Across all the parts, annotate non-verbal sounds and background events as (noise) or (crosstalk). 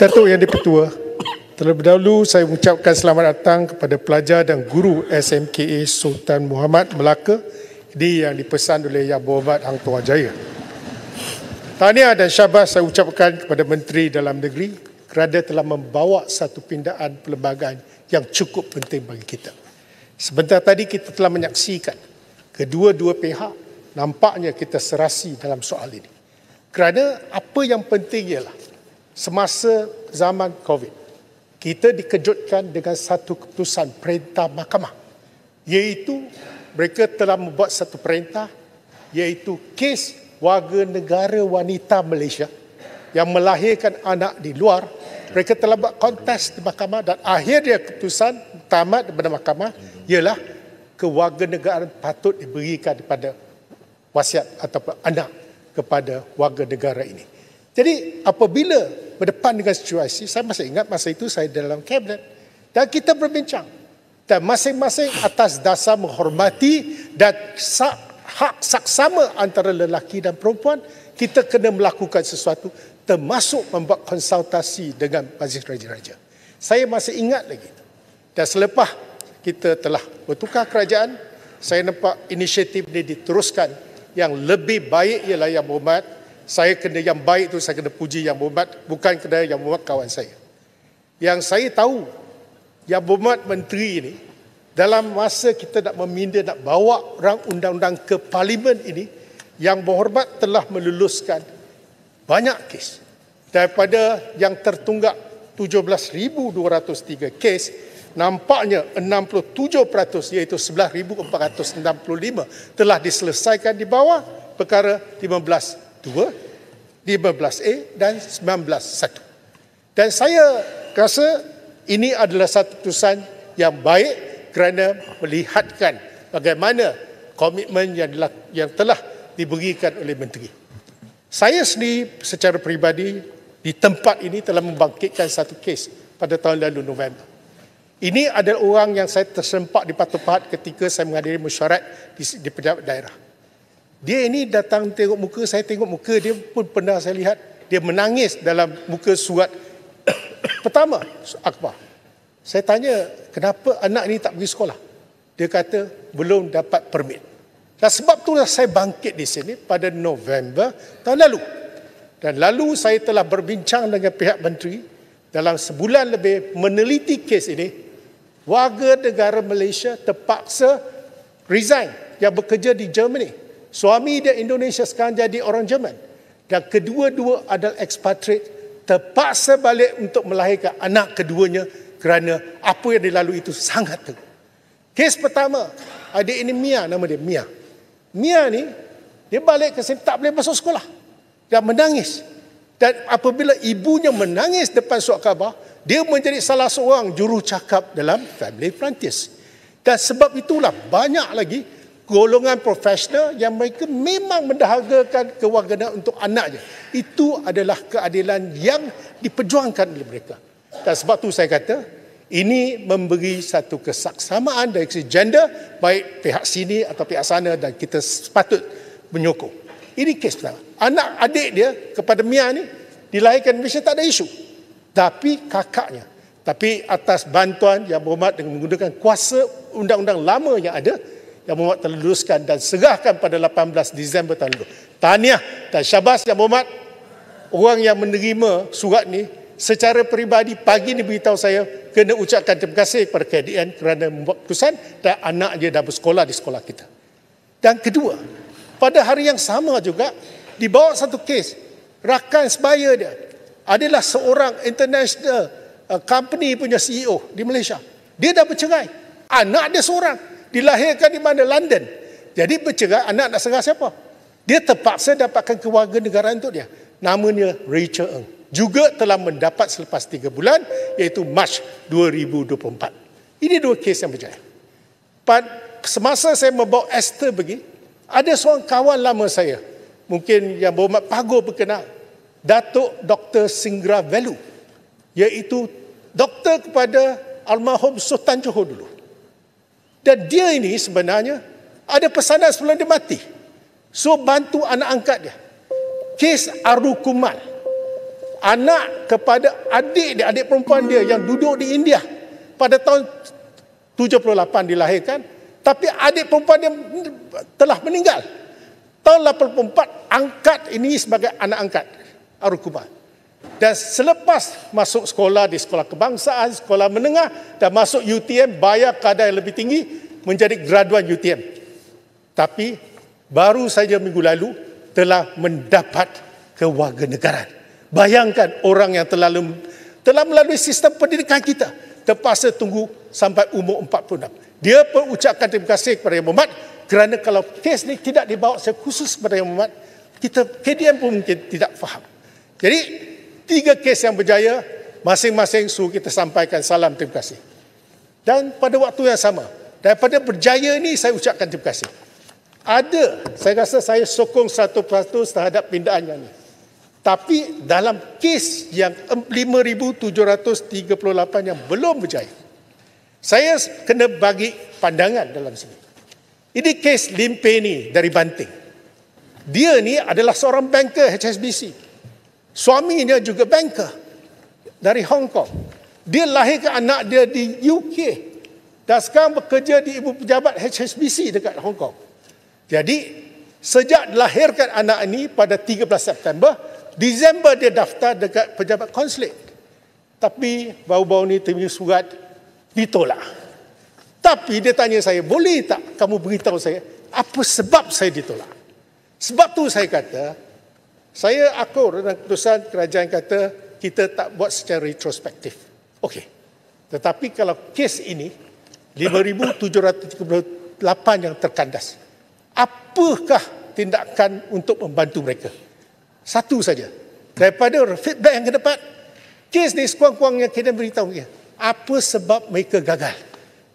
Datuk Yang Dipertua, terlebih dahulu saya mengucapkan selamat datang kepada pelajar dan guru SMKA Sultan Muhammad Melaka di yang dipesan oleh Yang Berhormat Hang Tuan Jaya. Tahniah dan syabas saya ucapkan kepada Menteri Dalam Negeri kerana telah membawa satu pindaan perlembagaan yang cukup penting bagi kita. Sebentar tadi kita telah menyaksikan kedua-dua pihak nampaknya kita serasi dalam soal ini. Kerana apa yang penting ialah semasa zaman COVID, kita dikejutkan dengan satu keputusan perintah mahkamah. Iaitu mereka telah membuat satu perintah iaitu kes warga negara wanita Malaysia yang melahirkan anak di luar. Mereka telah buat kontes di mahkamah dan akhirnya keputusan tamat daripada mahkamah ialah kewarganegaraan patut diberikan kepada wasiat ataupun anak kepada warga negara ini. Jadi apabila berdepan dengan situasi, saya masih ingat masa itu saya dalam kabinet dan kita berbincang. Dan masing-masing atas dasar menghormati dan hak saksama antara lelaki dan perempuan, kita kena melakukan sesuatu termasuk membuat konsultasi dengan Majlis Raja-Raja. Saya masih ingat lagi. Dan selepas kita telah bertukar kerajaan, saya nampak inisiatif ini diteruskan yang lebih baik ialah yang berhormat saya kena yang baik tu saya kena puji yang berhormat bukan kena yang berhormat kawan saya yang saya tahu yang berhormat menteri ini dalam masa kita nak meminda nak bawa orang undang-undang ke parlimen ini yang berhormat telah meluluskan banyak kes daripada yang tertunggak 17203 kes nampaknya 67% iaitu 11465 telah diselesaikan di bawah perkara 2, 15A dan 19.1. Dan saya rasa ini adalah satu keputusan yang baik kerana melihatkan bagaimana komitmen yang, dilak- yang telah diberikan oleh Menteri. Saya sendiri secara peribadi di tempat ini telah membangkitkan satu kes pada tahun lalu November. Ini adalah orang yang saya tersempak di patut pahat ketika saya menghadiri mesyuarat di, di pejabat daerah. Dia ini datang tengok muka, saya tengok muka dia pun pernah saya lihat. Dia menangis dalam muka surat (coughs) pertama akhbar. Saya tanya, kenapa anak ini tak pergi sekolah? Dia kata, belum dapat permit. Dan sebab itulah saya bangkit di sini pada November tahun lalu. Dan lalu saya telah berbincang dengan pihak menteri dalam sebulan lebih meneliti kes ini. Warga negara Malaysia terpaksa resign yang bekerja di Germany. Suami dia Indonesia sekarang jadi orang Jerman. Dan kedua-dua adalah expatriate terpaksa balik untuk melahirkan anak keduanya kerana apa yang dilalui itu sangat teruk. Kes pertama, adik ini Mia nama dia, Mia. Mia ni dia balik ke sini tak boleh masuk sekolah. Dia menangis. Dan apabila ibunya menangis depan surat khabar, dia menjadi salah seorang juru cakap dalam family Francis. Dan sebab itulah banyak lagi golongan profesional yang mereka memang mendahagakan kewarganegaraan untuk anaknya. Itu adalah keadilan yang diperjuangkan oleh mereka. Dan sebab itu saya kata, ini memberi satu kesaksamaan dari segi gender baik pihak sini atau pihak sana dan kita sepatut menyokong. Ini kes pertama. Anak adik dia kepada Mia ni dilahirkan mesti tak ada isu. Tapi kakaknya. Tapi atas bantuan yang berhormat dengan menggunakan kuasa undang-undang lama yang ada, yang Muhammad telah luluskan dan serahkan pada 18 Disember tahun lalu. Tahniah dan syabas yang Muhammad. Orang yang menerima surat ni secara peribadi pagi ni beritahu saya kena ucapkan terima kasih kepada KDN kerana membuat keputusan dan anak dia dah bersekolah di sekolah kita. Dan kedua, pada hari yang sama juga dibawa satu kes rakan sebaya dia adalah seorang international uh, company punya CEO di Malaysia. Dia dah bercerai. Anak dia seorang. Dilahirkan di mana? London. Jadi bercerai anak nak serah siapa? Dia terpaksa dapatkan keluarga negara untuk dia. Namanya Rachel Ng. Juga telah mendapat selepas tiga bulan iaitu Mac 2024. Ini dua kes yang berjaya. Pad, semasa saya membawa Esther pergi, ada seorang kawan lama saya. Mungkin yang bawa mat Pago berkenal. Datuk Dr. Singra Velu. Iaitu doktor kepada almarhum Sultan Johor dulu. Dan dia ini sebenarnya ada pesanan sebelum dia mati. So bantu anak angkat dia. Kes Ardu Kumal. Anak kepada adik dia, adik perempuan dia yang duduk di India. Pada tahun 78 dilahirkan. Tapi adik perempuan dia telah meninggal. Tahun 84 angkat ini sebagai anak angkat Ardu Kumal. Dan selepas masuk sekolah di sekolah kebangsaan, sekolah menengah dan masuk UTM bayar kadar yang lebih tinggi menjadi graduan UTM. Tapi baru saja minggu lalu telah mendapat kewarganegaraan. Bayangkan orang yang telah, telah melalui sistem pendidikan kita terpaksa tunggu sampai umur 46. Dia pun ucapkan terima kasih kepada Yang Muhammad kerana kalau kes ni tidak dibawa saya khusus kepada Yang Muhammad, kita KDM pun mungkin tidak faham. Jadi tiga kes yang berjaya, masing-masing suruh kita sampaikan salam terima kasih. Dan pada waktu yang sama, daripada berjaya ini saya ucapkan terima kasih. Ada, saya rasa saya sokong satu 100% terhadap pindaannya ini. Tapi dalam kes yang 5,738 yang belum berjaya, saya kena bagi pandangan dalam sini. Ini kes Limpe ni dari Banting. Dia ni adalah seorang banker HSBC. Suami dia juga banker dari Hong Kong. Dia lahirkan anak dia di UK dan sekarang bekerja di ibu pejabat HSBC dekat Hong Kong. Jadi sejak lahirkan anak ini pada 13 September, Disember dia daftar dekat pejabat konsulat. Tapi bau-bau ni terima surat ditolak. Tapi dia tanya saya, boleh tak kamu beritahu saya apa sebab saya ditolak? Sebab tu saya kata, saya akur dengan keputusan kerajaan kata kita tak buat secara retrospektif. Okey. Tetapi kalau kes ini 5738 yang terkandas. Apakah tindakan untuk membantu mereka? Satu saja. Daripada feedback yang kita dapat, kes ni sekurang yang kena beritahu dia. Apa sebab mereka gagal?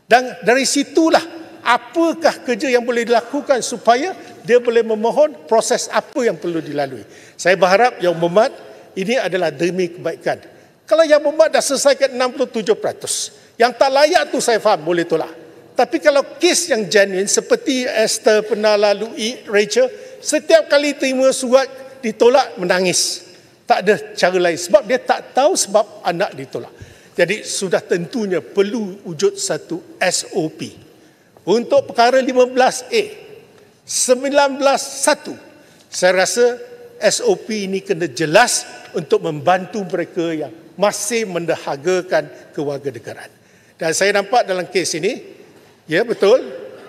Dan dari situlah apakah kerja yang boleh dilakukan supaya dia boleh memohon proses apa yang perlu dilalui. Saya berharap yang memat ini adalah demi kebaikan. Kalau yang memat dah selesai ke 67%. Yang tak layak tu saya faham boleh tolak. Tapi kalau kes yang genuine seperti Esther pernah lalui Rachel, setiap kali terima surat ditolak menangis. Tak ada cara lain sebab dia tak tahu sebab anak ditolak. Jadi sudah tentunya perlu wujud satu SOP. Untuk perkara 15A, 19.1 saya rasa SOP ini kena jelas untuk membantu mereka yang masih mendahagakan kewarganegaraan. Dan saya nampak dalam kes ini, ya betul,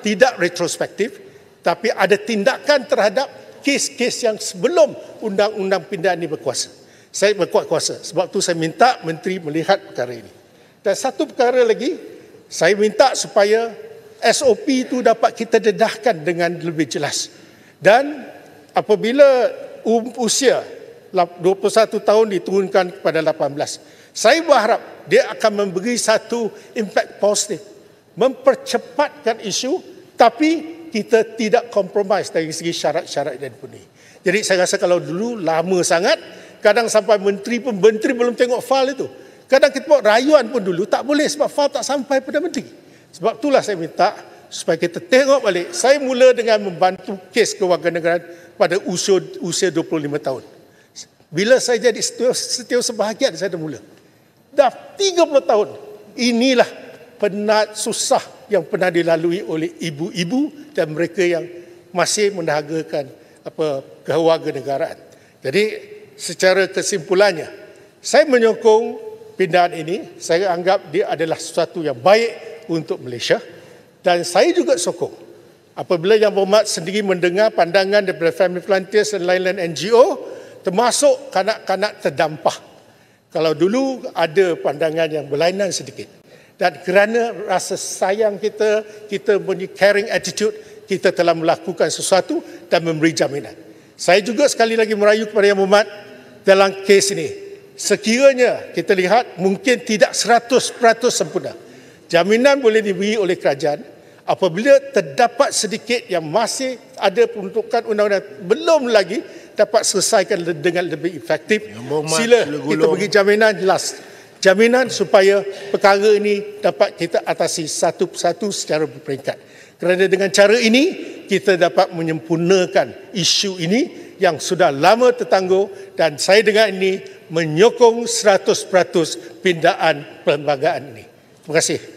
tidak retrospektif tapi ada tindakan terhadap kes-kes yang sebelum undang-undang pindahan ini berkuasa. Saya berkuat kuasa. Sebab tu saya minta menteri melihat perkara ini. Dan satu perkara lagi, saya minta supaya SOP itu dapat kita dedahkan dengan lebih jelas. Dan apabila um, usia 21 tahun diturunkan kepada 18, saya berharap dia akan memberi satu impact positif. Mempercepatkan isu tapi kita tidak kompromis dari segi syarat-syarat dan puni. Jadi saya rasa kalau dulu lama sangat, kadang sampai menteri pun, menteri belum tengok file itu. Kadang kita buat rayuan pun dulu, tak boleh sebab file tak sampai pada menteri. Sebab itulah saya minta supaya kita tengok balik. Saya mula dengan membantu kes kewarganegaraan pada usia, usia 25 tahun. Bila saya jadi setiap, setiap sebahagian saya dah mula. Dah 30 tahun. Inilah penat susah yang pernah dilalui oleh ibu-ibu dan mereka yang masih mendahagakan apa kewarganegaraan. Jadi secara kesimpulannya, saya menyokong pindahan ini. Saya anggap dia adalah sesuatu yang baik untuk Malaysia dan saya juga sokong apabila yang berhormat sendiri mendengar pandangan daripada Family Frontiers dan lain-lain NGO termasuk kanak-kanak terdampak. kalau dulu ada pandangan yang berlainan sedikit dan kerana rasa sayang kita kita punya caring attitude kita telah melakukan sesuatu dan memberi jaminan saya juga sekali lagi merayu kepada yang berhormat dalam kes ini sekiranya kita lihat mungkin tidak 100% sempurna Jaminan boleh diberi oleh kerajaan apabila terdapat sedikit yang masih ada peruntukan undang-undang belum lagi dapat selesaikan dengan lebih efektif. Sila kita bagi jaminan jelas, Jaminan supaya perkara ini dapat kita atasi satu persatu secara berperingkat. Kerana dengan cara ini, kita dapat menyempurnakan isu ini yang sudah lama tertangguh dan saya dengan ini menyokong 100% pindaan perlembagaan ini. Terima kasih.